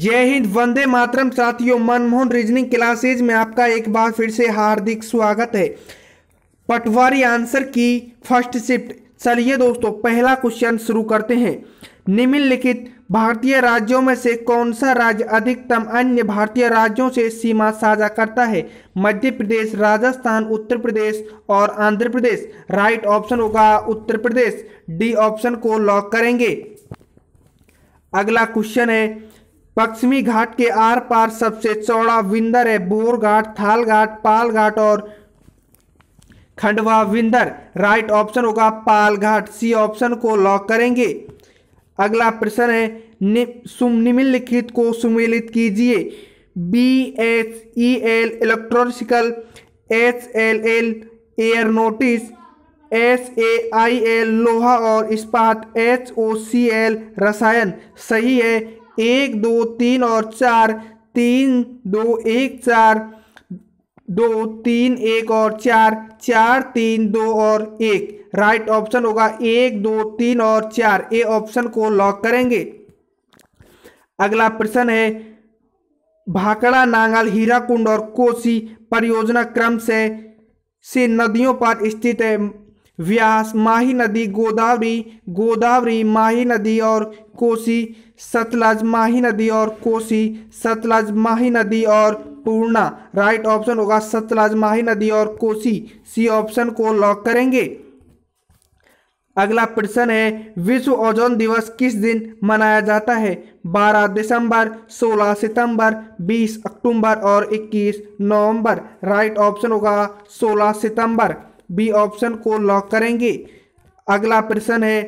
जय हिंद वंदे मातरम साथियों Manmohan reasoning classes में आपका एक बार फिर से हार्दिक स्वागत है पटवारी आंसर की फर्स्ट शिफ्ट चलिए दोस्तों पहला क्वेश्चन शुरू करते हैं निम्नलिखित भारतीय राज्यों में से कौन सा राज्य अधिकतम अन्य भारतीय राज्यों से सीमा साझा करता है मध्य प्रदेश राजस्थान उत्तर प्रदेश और आंध्र प्रदेश राइट ऑप्शन होगा उत्तर प्रदेश डी ऑप्शन को लॉक करेंगे अगला क्वेश्चन है पश्चिमी घाट के आर पार सबसे चौड़ा विंदर है बोर घाट थाल घाट पाल घाट और खंडवा विंदर राइट ऑप्शन होगा पाल घाट सी ऑप्शन को लॉक करेंगे अगला प्रश्न है निम्नलिखित को सुमेलित कीजिए B H E L electronical H L L aeronautics S A I L लोहा और इस्पात एच ओ सी एल रसायन सही है एक दो तीन और चार तीन दो एक चार दो तीन एक और चार चार तीन दो और एक राइट ऑप्शन होगा एक दो तीन और चार ए ऑप्शन को लॉक करेंगे अगला प्रश्न है भाकड़ा नांगल हीराकुंड और कोसी परियोजना क्रम से से नदियों पर स्थित है व्यास माही नदी गोदावरी गोदावरी माही नदी और कोसी सतलज माही नदी और कोसी सतलज माही नदी और पूर्णा राइट ऑप्शन होगा सतलज माही नदी और कोसी सी ऑप्शन को लॉक करेंगे अगला प्रश्न है विश्व ओजोन दिवस किस दिन मनाया जाता है 12 दिसंबर 16 सितंबर 20 अक्टूबर और 21 नवंबर राइट ऑप्शन होगा 16 सितंबर बी ऑप्शन को लॉक करेंगे अगला प्रश्न है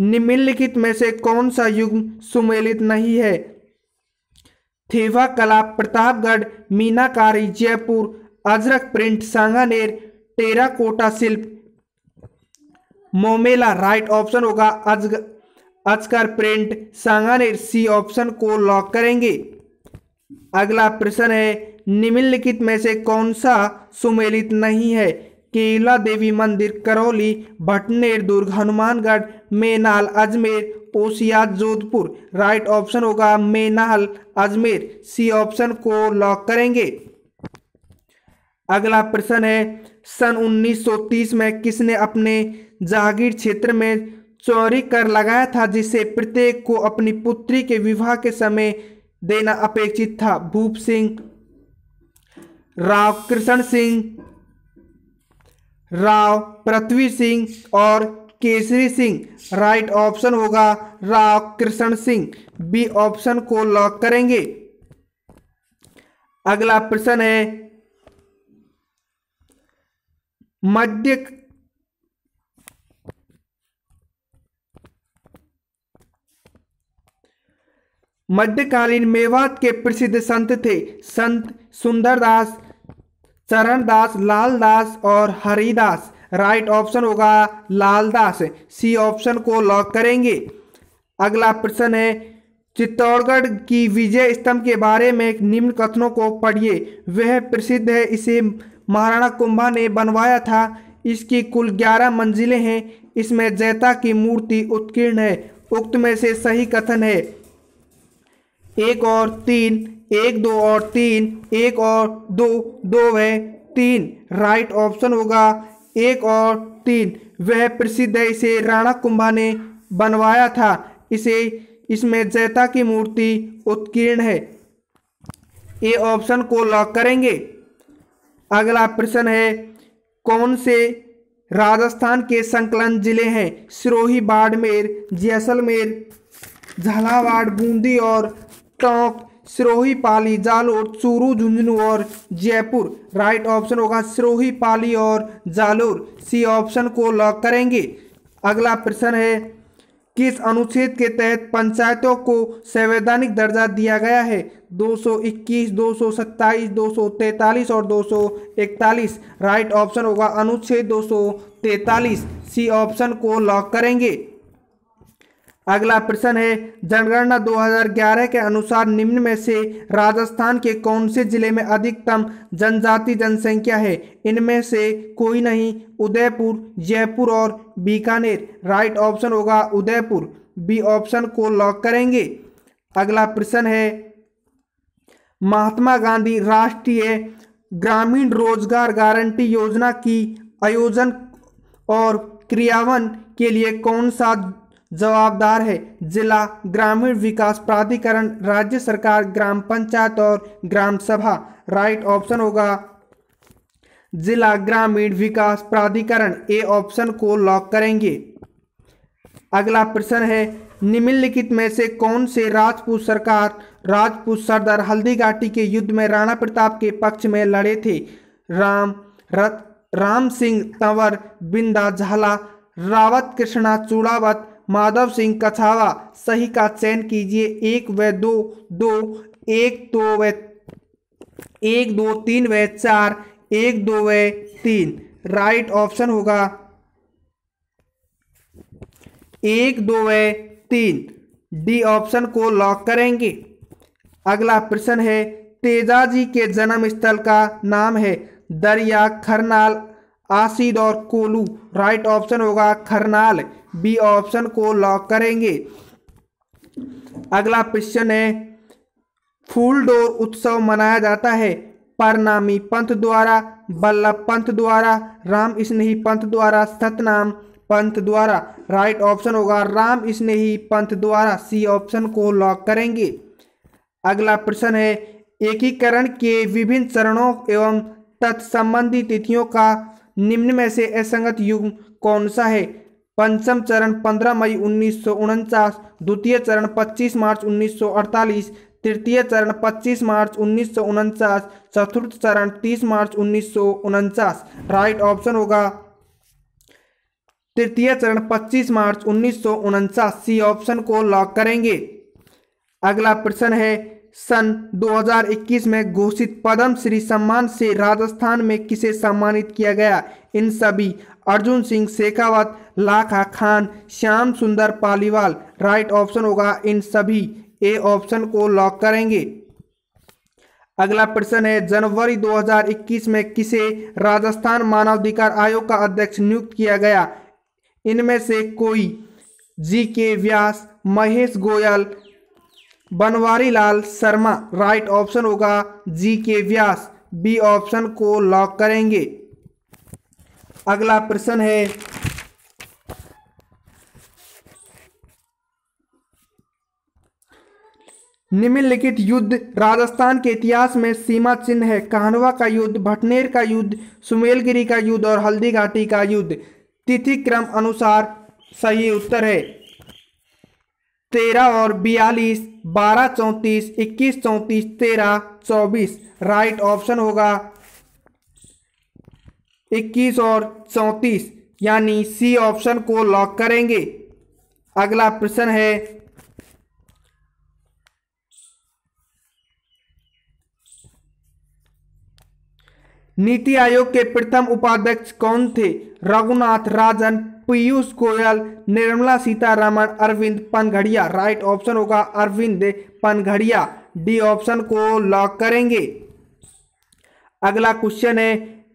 निम्नलिखित में से कौन सा युग्म सुमेलित नहीं है थेवा कला Pratapgarh meenakari Jaipur Ajrak print Sanganer terracotta शिल्प मोमेला राइट ऑप्शन होगा अजग अजकर प्रिंट सांगानेर सी ऑप्शन को लॉक करेंगे अगला प्रश्न है निम्नलिखित में से कौन सा सुमेलित नहीं है केला देवी मंदिर करौली भटनेर दुर्ग हनुमानगढ़ मेनाल अजमेर ओसिया जोधपुर राइट ऑप्शन होगा मेनाल अजमेर सी ऑप्शन को लॉक करेंगे अगला प्रश्न है सन 1930 में किसने अपने जागीर क्षेत्र में चोरी कर लगाया था जिसे प्रत्येक को अपनी पुत्री के विवाह के समय देना अपेक्षित था भूप सिंह राव कृष्ण सिंह राव पृथ्वी सिंह और केसरी सिंह राइट ऑप्शन होगा राव कृष्ण सिंह बी ऑप्शन को लॉक करेंगे अगला प्रश्न है मध्य मध्यकालीन मेवात के प्रसिद्ध संत थे संत सुंदरदास चरणदास लालदास और हरिदास राइट ऑप्शन होगा लालदास सी ऑप्शन को लॉक करेंगे अगला प्रश्न है चित्तौड़गढ़ की विजय स्तंभ के बारे में निम्न कथनों को पढ़िए वह प्रसिद्ध है इसे महाराणा कुंभा ने बनवाया था इसकी कुल ग्यारह मंजिलें हैं इसमें जैता की मूर्ति उत्कीर्ण है उक्त में से सही कथन है एक और तीन एक दो और तीन एक और दो दो वह तीन राइट ऑप्शन होगा एक और तीन वह प्रसिद्ध है इसे राणा कुंभा ने बनवाया था इसे इसमें जैता की मूर्ति उत्कीर्ण है ये ऑप्शन को लॉक करेंगे अगला प्रश्न है कौन से राजस्थान के संकलन जिले हैं सिरोही बाड़मेर जैसलमेर झालावाड़ बूंदी और टोंक सिरोही पाली जालोर चूरू झुंझुनू और जयपुर राइट ऑप्शन होगा सिरोही पाली और जालोर सी ऑप्शन को लॉक करेंगे अगला प्रश्न है किस अनुच्छेद के तहत पंचायतों को संवैधानिक दर्जा दिया गया है 221, 227, 243 और 241 राइट ऑप्शन होगा अनुच्छेद 243 सी ऑप्शन को लॉक करेंगे अगला प्रश्न है जनगणना 2011 के अनुसार निम्न में से राजस्थान के कौन से जिले में अधिकतम जनजाति जनसंख्या है इनमें से कोई नहीं उदयपुर जयपुर और बीकानेर राइट ऑप्शन होगा उदयपुर बी ऑप्शन को लॉक करेंगे अगला प्रश्न है महात्मा गांधी राष्ट्रीय ग्रामीण रोजगार गारंटी योजना की आयोजन और क्रियावन के लिए कौन सा जवाबदार है जिला ग्रामीण विकास प्राधिकरण राज्य सरकार ग्राम पंचायत और ग्राम सभा राइट ऑप्शन होगा जिला ग्रामीण विकास प्राधिकरण ए ऑप्शन को लॉक करेंगे अगला प्रश्न है निम्नलिखित में से कौन से राजपूत सरकार राजपूत सरदार हल्दी घाटी के युद्ध में राणा प्रताप के पक्ष में लड़े थे राम रत राम सिंह तंवर बिंदा झाला रावत कृष्णा चूड़ावत माधव सिंह कछावा सही का चयन कीजिए एक व दो दो एक दो व एक दो तीन व चार एक दो व तीन राइट ऑप्शन होगा एक दो व तीन डी ऑप्शन को लॉक करेंगे अगला प्रश्न है तेजा जी के जन्म स्थल का नाम है दरिया खरनाल आसिद और कोलू राइट ऑप्शन होगा खरनाल बी ऑप्शन को लॉक करेंगे अगला क्वेश्चन है फूल डोर उत्सव मनाया जाता है परनामी पंथ द्वारा बल्लभ पंथ द्वारा राम स्नेही पंथ द्वारा सतनाम पंथ द्वारा राइट ऑप्शन होगा राम स्नेही पंथ द्वारा सी ऑप्शन को लॉक करेंगे अगला प्रश्न है एकीकरण के विभिन्न चरणों एवं तत्संबंधी तिथियों का निम्न में से असंगत युग कौन सा है पंचम चरण 15 मई उन्नीस द्वितीय चरण 25 मार्च 1948 तृतीय चरण 25 मार्च उन्नीस चतुर्थ चरण 30 मार्च उन्नीस राइट ऑप्शन होगा तृतीय चरण 25 मार्च उन्नीस सी ऑप्शन को लॉक करेंगे अगला प्रश्न है सन 2021 में घोषित पद्म श्री सम्मान से राजस्थान में किसे सम्मानित किया गया इन सभी अर्जुन सिंह शेखावत लाखा खान श्याम सुंदर पालीवाल राइट ऑप्शन होगा इन सभी ए ऑप्शन को लॉक करेंगे अगला प्रश्न है जनवरी 2021 में किसे राजस्थान मानवाधिकार आयोग का अध्यक्ष नियुक्त किया गया इनमें से कोई G K Vyas Mahesh Goyal Banwari Lal Sharma right option होगा G K Vyas B option को लॉक करेंगे अगला प्रश्न है निम्नलिखित युद्ध राजस्थान के इतिहास में सीमा चिन्ह है कहनवा का युद्ध भटनेर का युद्ध सुमेलगिरी का युद्ध और हल्दीघाटी का युद्ध तिथि क्रम अनुसार सही उत्तर है तेरह और बयालीस बारह चौंतीस इक्कीस चौंतीस तेरह चौबीस राइट ऑप्शन होगा इक्कीस और चौंतीस यानी सी ऑप्शन को लॉक करेंगे अगला प्रश्न है नीति आयोग के प्रथम उपाध्यक्ष कौन थे रघुनाथ राजन पीयूष गोयल निर्मला सीतारमण अरविंद पनघड़िया राइट ऑप्शन होगा अरविंद पनघड़िया डी ऑप्शन को लॉक करेंगे अगला क्वेश्चन है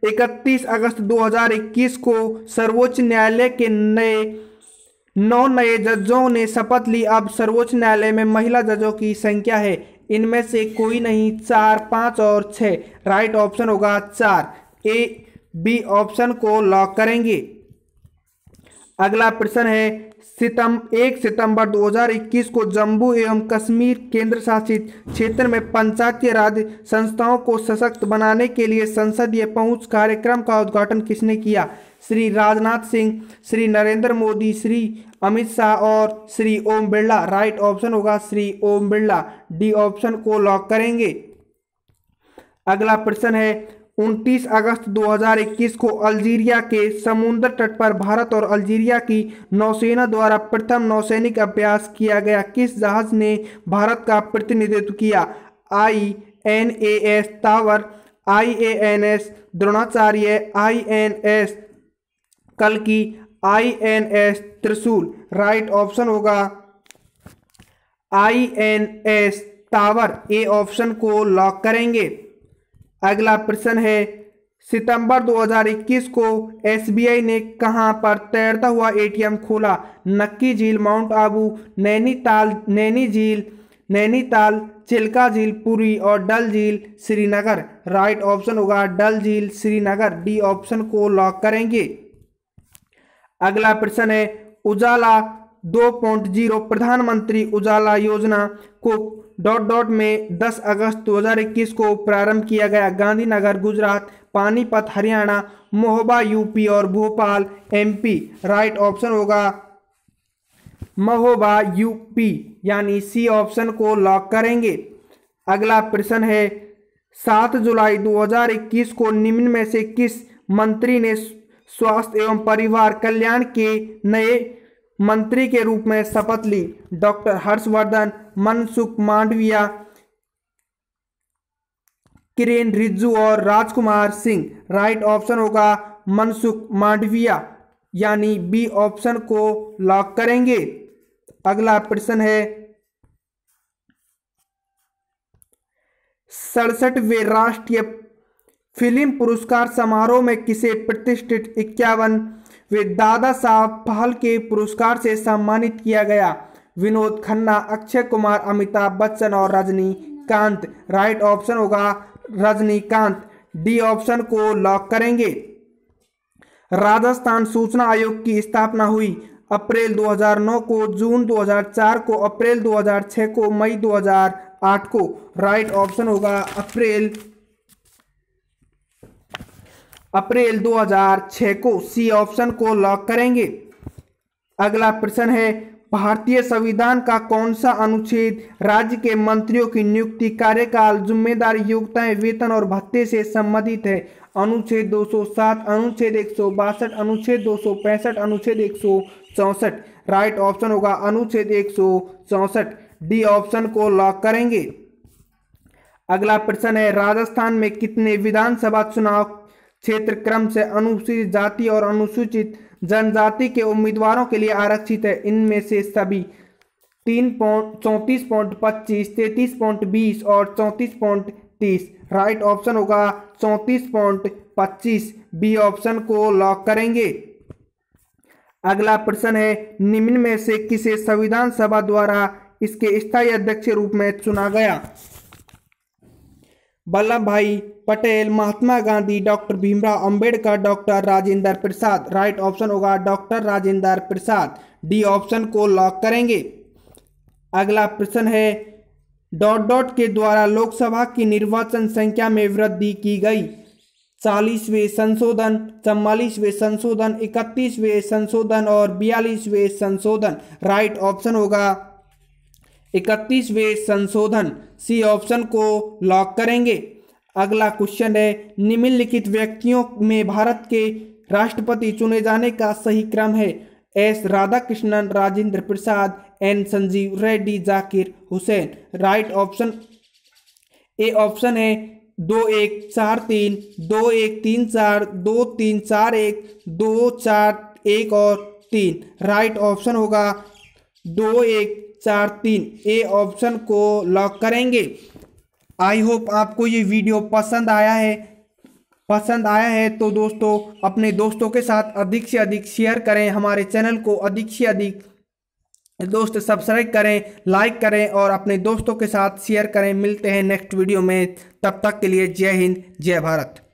31 अगस्त 2021 को सर्वोच्च न्यायालय के नए नौ नए जजों ने शपथ ली अब सर्वोच्च न्यायालय में महिला जजों की संख्या है इनमें से कोई नहीं चार पाँच और छः राइट ऑप्शन होगा चार ए बी ऑप्शन को लॉक करेंगे अगला प्रश्न है सितम एक सितंबर 2021 को जम्मू एवं कश्मीर केंद्र शासित क्षेत्र में पंचायती राज संस्थाओं को सशक्त बनाने के लिए संसदीय पहुंच कार्यक्रम का उद्घाटन किसने किया श्री राजनाथ सिंह श्री नरेंद्र मोदी श्री अमित शाह और श्री ओम बिरला राइट ऑप्शन होगा श्री ओम बिरला डी ऑप्शन को लॉक करेंगे अगला प्रश्न है उनतीस अगस्त 2021 को अल्जीरिया के समुद्र तट पर भारत और अल्जीरिया की नौसेना द्वारा प्रथम नौसैनिक अभ्यास किया गया किस जहाज ने भारत का प्रतिनिधित्व किया I N A S Tabar I A N S Dronacharya I N S कल की I N S Trishul right option होगा I N S Tabar A option को लॉक करेंगे अगला प्रश्न है सितंबर 2021 को एसबीआई ने कहां पर तैरता हुआ एटीएम खोला नक्की झील माउंट आबू नैनीताल नैनी झील नैनीताल चिल्का झील पुरी और डल झील श्रीनगर राइट ऑप्शन होगा डल झील श्रीनगर डी ऑप्शन को लॉक करेंगे अगला प्रश्न है उजाला दो पॉइंट जीरो प्रधानमंत्री उजाला योजना को डॉट डॉट में 10 अगस्त 2021 को प्रारंभ किया गया गांधीनगर गुजरात पानीपत हरियाणा मोहबा यूपी और भोपाल एमपी राइट ऑप्शन होगा महोबा यूपी यानी सी ऑप्शन को लॉक करेंगे अगला प्रश्न है सात जुलाई 2021 को निम्न में से किस मंत्री ने स्वास्थ्य एवं परिवार कल्याण के नए मंत्री के रूप में शपथ ली डॉक्टर हर्षवर्धन मनसुख मांडविया किरेन रिज्जू और राजकुमार सिंह राइट ऑप्शन होगा मनसुख मांडविया यानी बी ऑप्शन को लॉक करेंगे अगला प्रश्न है सड़सठवें राष्ट्रीय फिल्म पुरस्कार समारोह में किसे प्रतिष्ठित इक्यावन वे दादा साहब फाल्के पुरस्कार से सम्मानित किया गया विनोद खन्ना अक्षय कुमार अमिताभ बच्चन और रजनीकांत राइट ऑप्शन होगा रजनीकांत डी ऑप्शन को लॉक करेंगे राजस्थान सूचना आयोग की स्थापना हुई अप्रैल 2009 को जून 2004 को अप्रैल 2006 को मई 2008 को राइट ऑप्शन होगा अप्रैल अप्रैल 2006 को सी ऑप्शन को लॉक करेंगे अगला प्रश्न है भारतीय संविधान का कौन सा अनुच्छेद राज्य के मंत्रियों की नियुक्ति कार्यकाल जिम्मेदारी योग्यताएं वेतन और भत्ते से संबंधित है अनुच्छेद 207 अनुच्छेद एक अनुच्छेद दो अनुच्छेद एक राइट ऑप्शन होगा अनुच्छेद एक डी ऑप्शन को लॉक करेंगे अगला प्रश्न है राजस्थान में कितने विधानसभा चुनाव क्षेत्र क्रम से अनुसूचित जाति और अनुसूचित जनजाति के उम्मीदवारों के लिए आरक्षित है इनमें से सभी तीन पॉइंट चौंतीस पॉइंट पच्चीस तैतीस पॉइंट बीस और चौंतीस पॉइंट तीस राइट ऑप्शन होगा चौंतीस पॉइंट पच्चीस बी ऑप्शन को लॉक करेंगे अगला प्रश्न है निम्न में से किसे संविधान सभा द्वारा इसके स्थायी अध्यक्ष रूप में चुना गया Vallabh Bhai Patel Mahatma Gandhi doctor Bhimrao Ambedkar doctor Rajendra Prasad right option होगा doctor Rajendra Prasad D option को लॉक करेंगे अगला प्रश्न है डॉट डॉट के द्वारा लोकसभा की निर्वाचन संख्या में वृद्धि की गई चालीसवें संशोधन चवालीसवें संशोधन इकतीसवें संशोधन और बयालीसवें संशोधन राइट ऑप्शन होगा इकतीसवें संशोधन सी ऑप्शन को लॉक करेंगे अगला क्वेश्चन है निम्नलिखित व्यक्तियों में भारत के राष्ट्रपति चुने जाने का सही क्रम है S Radhakrishnan Rajendra Prasad N Sanjeev Reddy Zakir Hussain right option A option है दो एक चार तीन दो एक तीन चार दो तीन चार एक दो चार एक और तीन राइट ऑप्शन होगा दो एक चार तीन ए ऑप्शन को लॉक करेंगे आई होप आपको ये वीडियो पसंद आया है पसंद आया है तो दोस्तों अपने दोस्तों के साथ अधिक से अधिक शेयर करें हमारे चैनल को अधिक से अधिक दोस्त सब्सक्राइब करें लाइक करें और अपने दोस्तों के साथ शेयर करें मिलते हैं नेक्स्ट वीडियो में तब तक के लिए जय हिंद जय भारत